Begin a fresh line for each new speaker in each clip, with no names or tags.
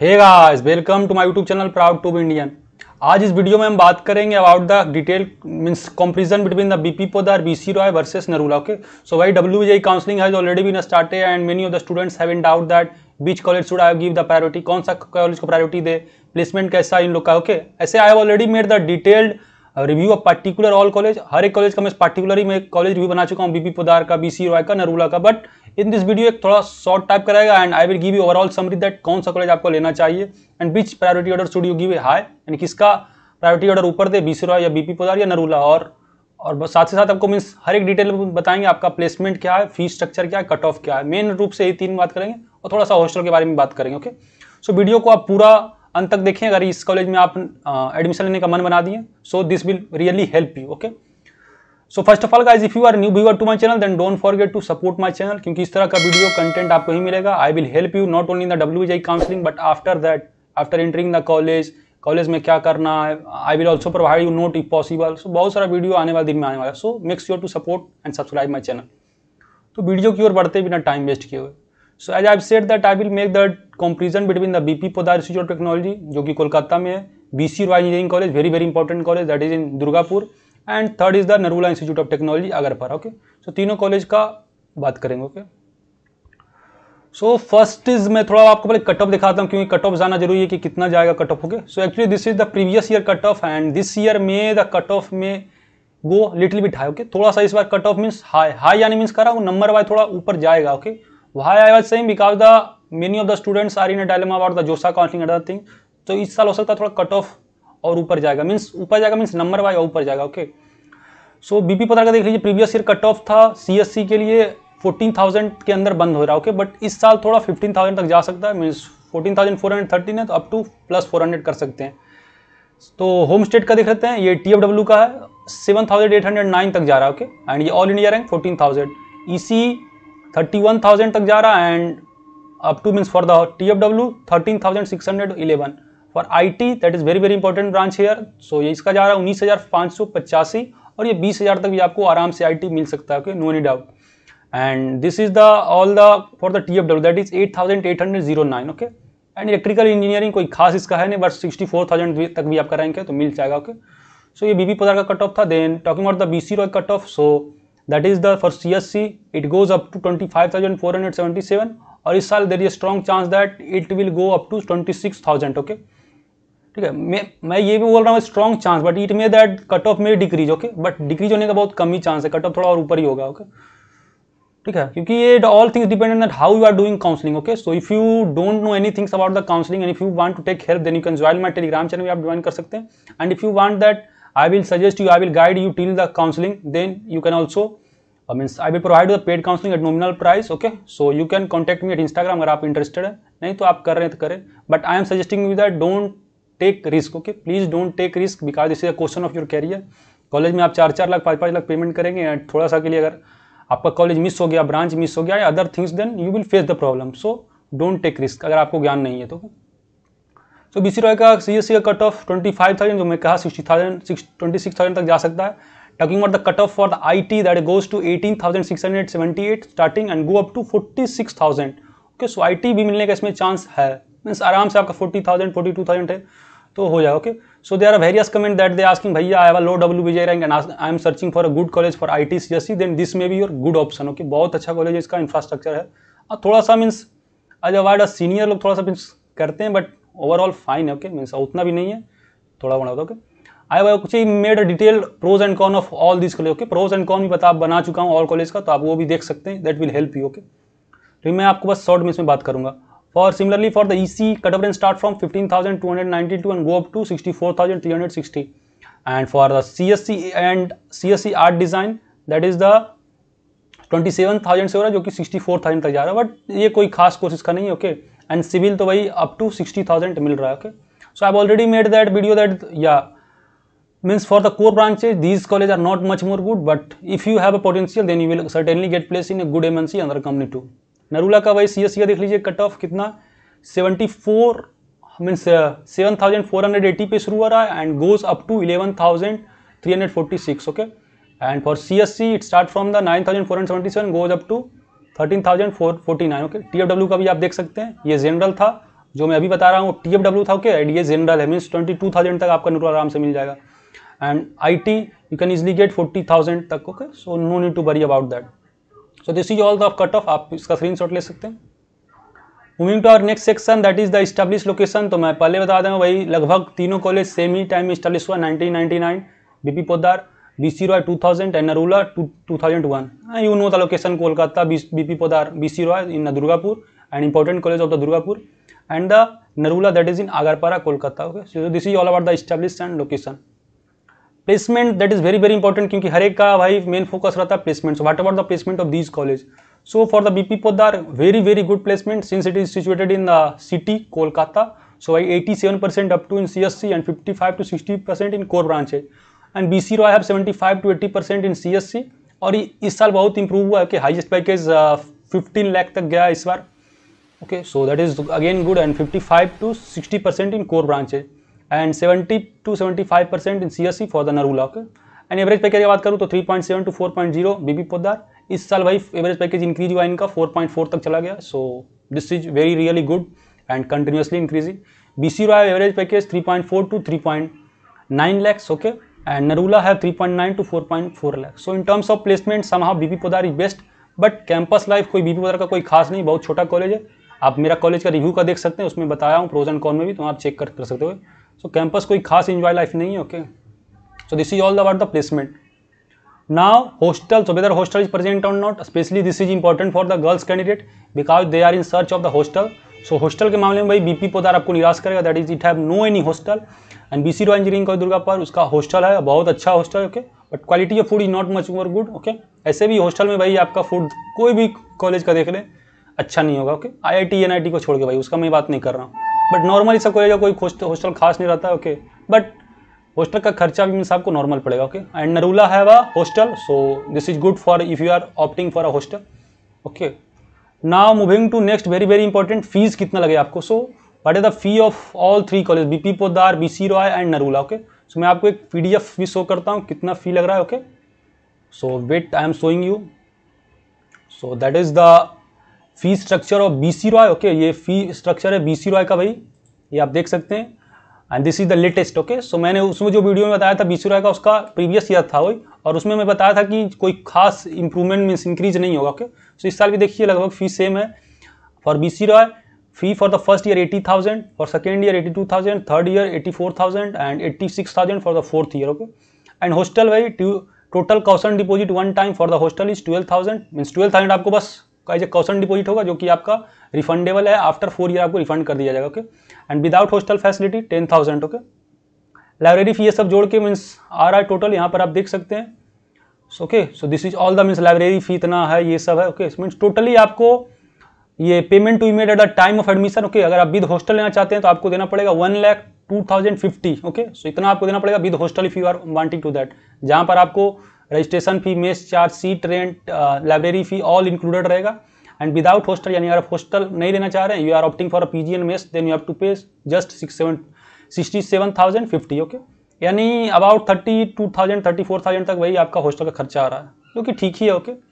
Hey guys welcome to my YouTube channel proud to Indian आज इस वीडियो में हम बात करेंगे about the detail means comparison between the BP Poddar और BC Roy versus Narula okay so Y G counselling has already been started and many of the students have in doubt that which college should I give the priority कौन सा college को priority दे placement कैसा इन लोग का okay ऐसे I have already made the detailed review of particular all college हर एक college का मैं ही मैं कॉलेज रिव्यू बना चुका हूँ बीपी पोदार का बीसी रॉय का नरूला का बट इन दिस वीडियो एक थोड़ा शॉर्ट टाइप कराएगा and I will give you overall summary that कौन सा कॉलेज आपको लेना चाहिए and which priority order should you give a high यानी किसका प्रायोरिटी ऑर्डर ऊपर दे बी रॉय या बीपी पोदार या नरूला और और साथ ही साथ आपको मीन्स हर एक डिटेल बताएंगे आपका प्लेसमेंट क्या है फीस स्ट्रक्चर क्या है कट ऑफ क्या है मेन रूप से ये तीन बात करेंगे और थोड़ा सा हॉस्टल के बारे में बात करेंगे ओके सो वीडियो को आप पूरा अंत तक देखें अगर इस कॉलेज में आप एडमिशन लेने का मन बना दिए so this will really help you okay so first of all guys if you are new viewer to my channel then don't forget to support my channel क्योंकि इस तरह का वीडियो कंटेंट आपको ही मिलेगा I will help you not only in the W G counselling but after that after entering the college college में क्या करना है I will also provide you note if possible so बहुत सारा वीडियो आने वाले दिन में आने वाला so makes your to support and subscribe my channel तो वीडियो की ओर बढ़ते बिना टाइम वेस्ट किए हुए so as I said that I will make the comparison between the BP Poddar institute of technology जो कि कोलकाता में है B C Roy engineering college very very important college that is in Durgapur and third is the Narula institute of technology पर okay so तीनों college का बात करेंगे okay so first is मैं थोड़ा आपको पहले कट ऑफ दिखाता हूँ क्योंकि कट ऑफ जाना जरूरी है कि कितना जाएगा cut off okay so actually this is the previous year cut off and this year में द कट ऑफ में go little bit high okay थोड़ा सा इस बार cut off means high high यानी मीन्स करा वो नंबर वाइज थोड़ा ऊपर जाएगा okay okay? Why I was same because the many of the students are in dilemma about the JoSAA counselling other thing तो इस साल हो सकता है थोड़ा कट ऑफ और ऊपर जाएगा मीन्स ऊपर जाएगा मीन्स नंबर वाई ऊपर जाएगा ओके सो बी पी पता का देख लीजिए प्रीवियस ईयर कट ऑफ था सी एस सी के लिए फोर्टीन थाउजेंड के अंदर बंद हो रहा है ओके बट इस साल थोड़ा फिफ्टीन थाउजेंड तक जा सकता है means fourteen thousand four hundred thirteen है तो up to plus four hundred कर सकते हैं तो होम स्टेट का देख लेते हैं ये टी एफ डब्ल्यू का है seven thousand eight hundred nine तक जा रहा है ओके एंड ये all India rank fourteen thousand इसी थर्टी वन थाउजेंड तक जा रहा है and up to means for the T F W thirteen thousand six hundred eleven for I T that is very very important branch here so ये इसका जा रहा है उन्नीस हज़ार पाँच सौ पचासी और ये बीस हज़ार तक भी आपको आराम से आई टी मिल सकता है okay no any doubt and this is the all the for the T F W that is eight thousand eight hundred zero nine okay and electrical engineering कोई खास इसका है नहीं बट सिक्सटी फोर थाउजेंड तक भी आपका rank है तो मिल जाएगा ओके सो ये बीबी पदार का कट ऑफ था then talking about the B C Roy cut off so that is the for C S C it goes up to twenty five thousand four hundred seventy seven और इस साल there is strong chance that it will go up to twenty six thousand okay ठीक है मैं मैं ये भी बोल रहा हूँ strong chance but it may that cut off may decrease okay but decrease होने का बहुत कम ही चांस है कट ऑफ थोड़ा और ऊपर ही होगा ओके ठीक है क्योंकि ये all things dependent on how you are doing counselling okay so if you don't know any things about the counselling and if you want to take help then you can join my Telegram channel आप join कर सकते हैं and if you want that I will suggest you I will guide you till the counselling then you can also means I will provide the paid counselling eight nominal price okay so you can contact me at Instagram अगर आप interested है नहीं तो आप कर रहे हैं तो करें but I am suggesting you that don't take risk okay please don't take risk because this is a question of your career college में आप चार चार लाख पाँच पाँच लाख पेमेंट करेंगे एंड थोड़ा सा के लिए अगर आपका कॉलेज मिस हो गया ब्रांच मिस हो गया या other things then you will face the problem so don't take risk अगर आपको ज्ञान नहीं है तो तो बी सी रॉय का सी एस सी का cut off twenty five thousand जो मैं कहा sixty thousand twenty six thousand तक जा सकता है talking about the cut off for the I T that goes to eighteen thousand six hundred seventy eight starting and go up to forty six thousand okay so I T भी मिलने का इसमें chance है means आराम से आपका forty thousand forty two thousand है तो हो जाए okay so they are various comment that they asking भैया I low W BJ rank and I am searching for a good college for I T C S C then this may be your good option okay बहुत अच्छा college है इसका infrastructure है और थोड़ा सा means आज अवार्ड सीनियर लोग थोड़ा सा मीन्स करते हैं बट ओवरऑल फाइन है ओके मीन्स उतना भी नहीं है थोड़ा बना ओके आई वाई कुछ made detail pros and con of all this college okay pros and con भी बता बना चुका हूँ ऑल कॉलेज का तो आप वो भी देख सकते हैं that will help you okay तो मैं आपको बस शॉर्ट में इसमें बात करूँगा for similarly for the E C cut off start from fifteen thousand two hundred ninety two and go up to sixty four thousand three hundred sixty and for the C S C and C S C art design that is the twenty seven thousand से हो रहा है जो कि sixty four thousand तक जा रहा है बट ये कोई खास कोर्स इसका नहीं है ओके okay? एंड सिविल तो वही अप टू सिक्सटी थाउजेंड मिल रहा है okay so I already made that video that या means for the core branches these college are not much more good but if you have a potential then you will certainly get place in a good M NC अंदर company to Narula का वही C S का देख लीजिए cut off कितना seventy four means seven thousand four hundred eighty पे शुरू हो रहा है and goes up to eleven thousand three hundred forty six okay and for C S C it start from the nine thousand four hundred seventy seven goes up to thirteen thousand four forty nine okay T F W का भी आप देख सकते हैं ये general था जो मैं अभी बता रहा हूँ टी एफ डब्ल्यू था ओके एंड ये जनरल है मीन्स ट्वेंटी टू थाउजेंड तक आपका नोट आराम से मिल जाएगा and I T you can easily get forty thousand तक okay so no need to worry about that so this is all the cut off आप इसका स्क्रीन शॉट ले सकते हैं moving to our next section that is the establish location तो मैं पहले बता दें वही लगभग तीनों कॉलेज सेम ही टाइम में स्टैब्लिश हुआ nineteen ninety nine B P Podar BC Roy two thousand and Narula two thousand one and you know the location Kolkata BP Podar C Roy in Durgapur and important college of the Durgapur and the Narula that is in Agarpara Kolkata okay so this is all about the establish and location placement that is very very important क्योंकि हर एक का भाई main focus रहता है placement so what about the placement of this college so for the B P Podar very very good placement since it is situated in the city Kolkata so I eighty seven percent up to in C S C and fifty five to sixty percent in core branch है and B C Roy have seventy five to eighty percent in C S C और इस साल बहुत improve हुआ है कि highest package fifteen lakh तक गया इस बार okay so that is again good and fifty five to sixty percent in core branches and seventy to seventy five percent in C S C for the Narula okay and average package की बात करूँ तो three point seven to four point zero B B Podar इस साल भाई average package increase हुआ इनका four point four तक चला गया so this is very really good and continuously increasing B C Roy average package three point four to three point nine lakhs okay and Narula have 3.9 to 4.4 lakh. So in terms of placement somehow BB Podar is best but campus life कोई BB Poddar का कोई खास नहीं बहुत छोटा college है आप मेरा कॉलेज का रिव्यू का देख सकते हैं उसमें बताया हूँ प्रोजन कॉन में भी तो आप चेक कर, कर सकते हो सो so, कैंपस कोई खास इंजॉय लाइफ नहीं है okay so this is all about the placement now hostel so whether hostel is present on not specially this is important for the girls candidate because they are in search of the hostel so hostel के मामले में भाई BP Podar आपको निराश करेगा that is it have no any hostel and B C Roy engineering का Durgapur उसका hostel है बहुत अच्छा hostel okay but quality of food is not much more good okay ऐसे भी हॉस्टल में भाई आपका फूड कोई भी कॉलेज का देख लें अच्छा नहीं होगा okay I I T N I T को छोड़ के भाई उसका मैं बात नहीं कर रहा हूँ बट नॉर्मली सब कॉलेज का कोई हॉस्टल खास नहीं रहता है ओके बट हॉस्टल का खर्चा भी मैं आपको नॉर्मल पड़ेगा ओके एंड नरूला है वह hostel so this is good for if you are opting for a hostel okay now moving to next very very important fees कितना लगे आपको so so, what is the fee of all three college B P Podar B C Roy and Narula okay so मैं आपको एक P D F भी show करता हूँ कितना फ़ी लग रहा है okay so wait I am showing you so that is the fee structure of B C Roy okay ये फी स्ट्रक्चर है बी सी रॉय का भाई ये आप देख सकते हैं and this is the latest okay so मैंने उसमें जो वीडियो में बताया था बी सी रॉय का उसका प्रीवियस ईयर था वही और उसमें मैं बताया था कि कोई खास इंप्रूवमेंट मीन्स इंक्रीज नहीं होगा ओके okay? सो so, इस साल भी देखिए लगभग फीस सेम है for B C Roy fee for the first year eighty thousand for second year eighty two thousand third year eighty four thousand and eighty six thousand for the fourth year okay and hostel why total caution deposit one time for the hostel is twelve thousand means twelve thousand आपको बस का as a कौशन deposit होगा जो कि आपका refundable है after four year आपको refund कर दिया जाएगा okay and without hostel facility ten thousand okay library fee ये सब जोड़ के मीन्स आ रहा है टोटल यहाँ पर आप देख सकते हैं okay so this is all the means library fee इतना है ये सब है ओके मीन्स टोटली आपको ये payment to made at the time of admission okay अगर आप विद हॉस्टल लेना चाहते हैं तो आपको देना पड़ेगा one lakh two thousand fifty okay so इतना आपको देना पड़ेगा with hostel if you are wanting to that जहाँ पर आपको registration fee mess charge seat rent library fee all included रहेगा एंड विदाउट हॉस्टल यानी अगर आप हॉस्टल नहीं लेना चाह रहे हैं you are opting for a P G and mess then you have to pay just six seven sixty seven thousand fifty okay यानी about thirty two thousand thirty four thousand तक वही आपका हॉस्टल का खर्चा आ रहा है जो कि ठीक ही है ओके okay?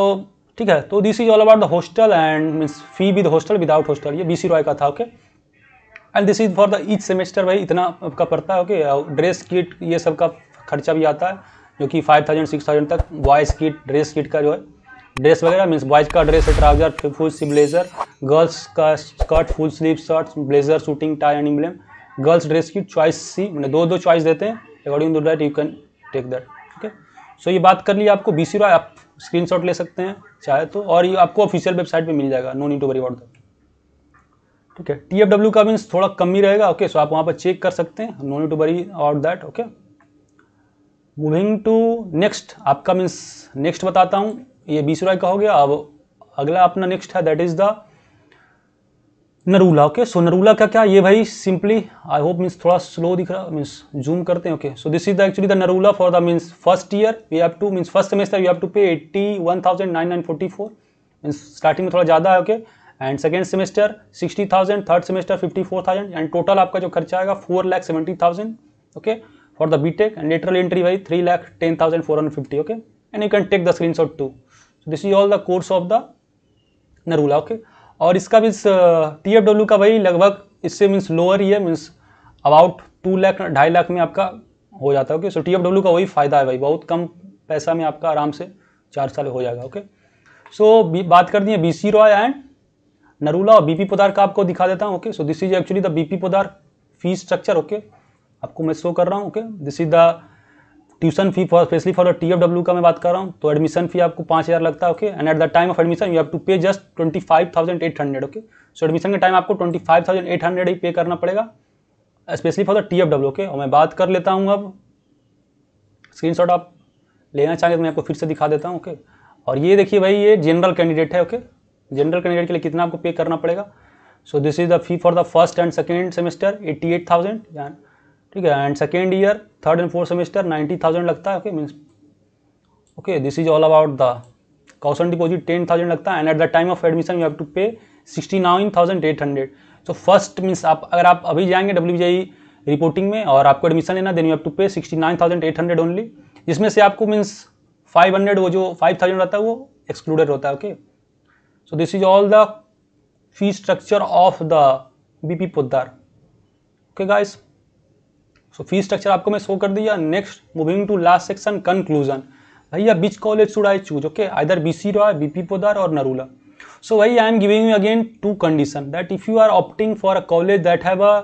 Uh, ठीक है तो this is all about the hostel and means fee with hostel without hostel ये बीसी रॉय का था okay and this is for the each semester भाई इतना आपका पड़ता है ओके ड्रेस किट ये सब का खर्चा भी आता है जो कि फाइव थाउजेंड सिक्स थाउजेंड तक बॉयज़ किट ड्रेस किट का जो है ड्रेस वगैरह मीन्स बॉयज़ का ड्रेस है trouser full C blazer girls का skirt full sleeve shirt blazer shooting tie and emblem girls dress kit choice C मैंने दो दो चॉइस देते हैं according to that you can take that so ये बात कर ली आपको बी सी आप स्क्रीन ले सकते हैं चाहे तो और ये आपको ऑफिशियल वेबसाइट पर मिल जाएगा no need worry what that ठीक है टी एफ डब्ल्यू का मीन्स थोड़ा कम ही रहेगा ओके सो आप वहाँ पर चेक कर सकते हैं no need to worry about that okay moving to next आपका मीन्स नेक्स्ट बताता हूँ ये बीस रॉय का हो गया अब अगला अपना नेक्स्ट है that is the Narula okay so Narula का क्या ये भाई सिंपली आई होप मीन्स थोड़ा स्लो दिख रहा मीन्स जूम करते हैं okay so this is the actually the Narula for the means first year we have to means first semester we have to pay eighty one thousand nine nine forty four means starting में थोड़ा ज़्यादा है okay and second semester sixty thousand third semester fifty four thousand and total आपका जो खर्चा आएगा four lakh seventy thousand okay for the B tech and lateral entry भाई three lakh ten thousand four hundred fifty okay and you can take the screen shot too so this is all the course of the Narula okay okay? और इसका means T F W का भाई लगभग इससे means lower ही है means about to lakh ढाई लाख में आपका हो जाता है okay so T F W का वही फ़ायदा है भाई बहुत कम पैसा में आपका आराम से चार साल हो जाएगा ओके सो so, बात कर दी है B C Roy and Narula और बीपी पोदार का आपको दिखा देता हूँ okay so this is actually the BP Podar fee structure okay आपको मैं शो कर रहा हूँ okay this is the tuition fee for specially for T F W का मैं बात कर रहा हूँ तो एडमिशन फी आपको पाँच हज़ार लगता है okay and at the time of admission you have to pay just twenty five thousand eight hundred okay so admission के टाइम आपको twenty five thousand eight hundred ही पे करना पड़ेगा specially for the T F W okay और मैं बात कर लेता हूँ अब शॉट आप लेना चाहेंगे तो मैं आपको फिर से दिखा देता हूँ ओके और ये देखिए भाई ये जनरल कैंडिडेट है ओके जनरल कैंडिडेट के लिए कितना आपको पे करना पड़ेगा so this is the fee for the first and second semester eighty eight thousand ठीक है and second year third and fourth semester ninety thousand लगता है okay means okay this is all about the caution deposit ten thousand लगता है and at the time of admission you have to pay sixty nine thousand eight hundred so first means आप अगर आप अभी जाएंगे W be reporting में और आपको एडमिशन लेना then you have to pay sixty nine thousand eight hundred only जिसमें से आपको मीन्स फाइव हंड्रेड वो जो फाइव थाउजेंड रहता है वो एक्सक्लूडेड होता है okay so this is all the fee structure of the B P Podar okay guys so fee structure आपको मैं शो कर दिया next moving to last section conclusion भैया which college should I choose okay either B C Roy B P Podar और Narula so वही I am giving you again two condition that if you are opting for a college that have a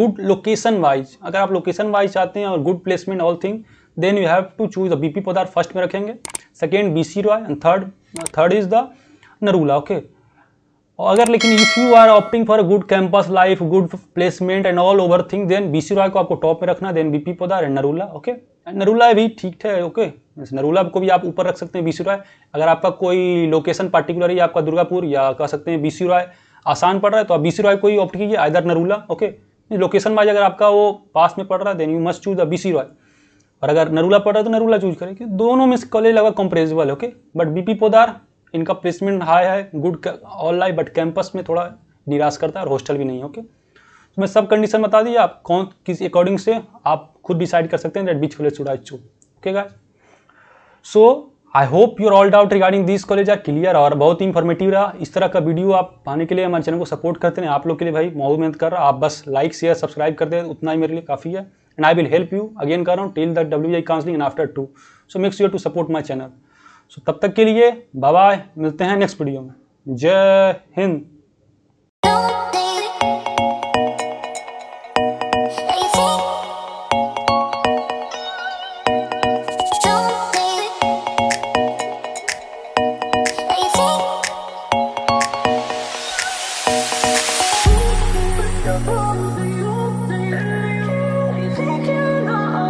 good location wise अगर आप location wise चाहते हैं और good placement all thing then you have to choose a B P Podar first में रखेंगे second B C Roy and third third is the Narula okay okay? और अगर लेकिन if you are opting for good campus life good placement and all over thing then BC Roy को आपको top में रखना then BP Podar and Narula okay Narula भी ठीक है ओके नरूला को भी आप ऊपर रख सकते हैं बीसी रॉय अगर आपका कोई लोकेशन पार्टिकुलर या आपका दुर्गापुर या कह सकते हैं बीसी राय आसान पड़ रहा है तो आप बीसी रॉय को ही ऑप्ट कीजिए either Narula okay location wise अगर आपका वो पास में पड़ रहा है then you must choose the BC Roy और अगर नरूला पड़ रहा है तो नरूला चूज करें दोनों में कॉलेज लगभग compressible okay but BP Podar इनका प्लेसमेंट हाई है गुड ऑनलाइन बट कैंपस में थोड़ा निराश करता है और हॉस्टल भी नहीं ओके तो मैं सब कंडीशन बता दी आप कौन किस अकॉर्डिंग से आप खुद डिसाइड कर सकते हैं दैट बीच कॉलेज चुड़ाई choose okay guy so I hope your all doubt regarding this college are clear और बहुत ही इन्फॉर्मेटिव रहा इस तरह का वीडियो आप पाने के लिए हमारे चैनल को सपोर्ट करते हैं आप लोग के लिए भाई बहुत मेहनत कर रहा आप बस लाइक शेयर सब्सक्राइब करते हैं उतना ही मेरे लिए काफ़ी है and I will help you again कर रहा हूँ till the W I counselling and after to so makes your to support my channel so तब तक के लिए बाय मिलते हैं नेक्स्ट वीडियो में जय हिंद